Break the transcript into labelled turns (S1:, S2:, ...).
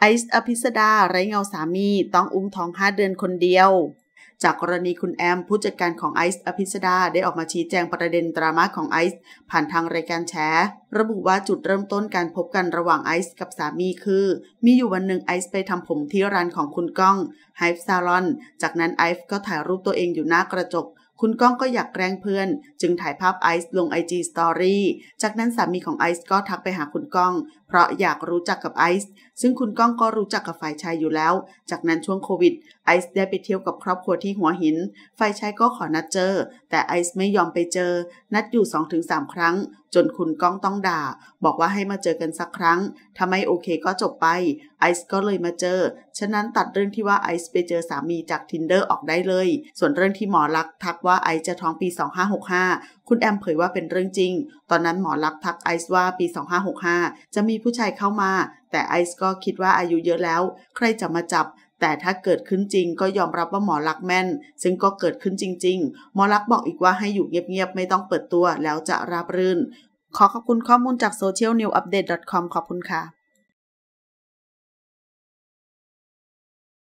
S1: ไอซ์อภิสดาไร้เงาสามี ต้องอุ้มท้องห้าเดือนคนเดียว จากกรณีคุณแอมผู้จัดการของไอซ์อภิสดาได้ออกมาชี้แจงประเด็นดราม่าของไอซ์ผ่านทาง รายการแชร์ระบุว่าจุดเริ่มต้นการพบกันระหว่างไอซ์กับสามีคือ มีอยู่วันหนึ่งไอซ์ไปทำผมที่ร้านของคุณ ก้องไฮฟ์ซาลอนจากนั้นไอซ์ก็ถ่ายรูปตัวเองอยู่หน้ากระจกคุณก้องก็อยากแกล้งเพื่อน จึงถ่ายภาพไอซ์ลง IG Story จากนั้นสามีของไอซ์ก็ทักไปหาคุณก้องเพราะอยากรู้จักกับไอซ์ซึ่งคุณก้องก็รู้จักกับฝ่ายชายอยู่แล้ว จากนั้นช่วงโควิดไอซ์ได้ไปเที่ยวกับครอบครัวที่หัวหินฝ่ายชายก็ขอนัดเจอแต่ไอซ์ไม่ยอมไปเจอนัดอยู่ 2-3 ครั้ง จนคุณก้องต้องด่า บอกว่าให้มาเจอกันสักครั้งถ้าไม่โอเคก็จบไปไอซ์ก็เลยมาเจอฉะนั้นตัดเรื่องที่ว่าไอซ์ไปเจอสามีจากทินเดอร์ออกได้เลย ส่วนเรื่องที่หมอลักทักว่าไอซ์จะท้องปี 2565 คุณแอมเผยว่าเป็นเรื่องจริง ตอนนั้นหมอลักทักไอซ์ว่าปี 2565 จะมีผู้ชายเข้ามา แต่ไอซ์ก็คิดว่าอายุเยอะแล้ว ใครจะมาจับ แต่ถ้าเกิดขึ้นจริงก็ยอมรับว่าหมอลักแม่น ซึ่งก็เกิดขึ้นจริง ๆ หมอลักบอกอีกว่าให้อยู่เงียบๆ ไม่ต้องเปิดตัว แล้วจะราบรื่น ขอขอบคุณข้อมูลจาก socialnewupdate.com ขอบคุณค่ะ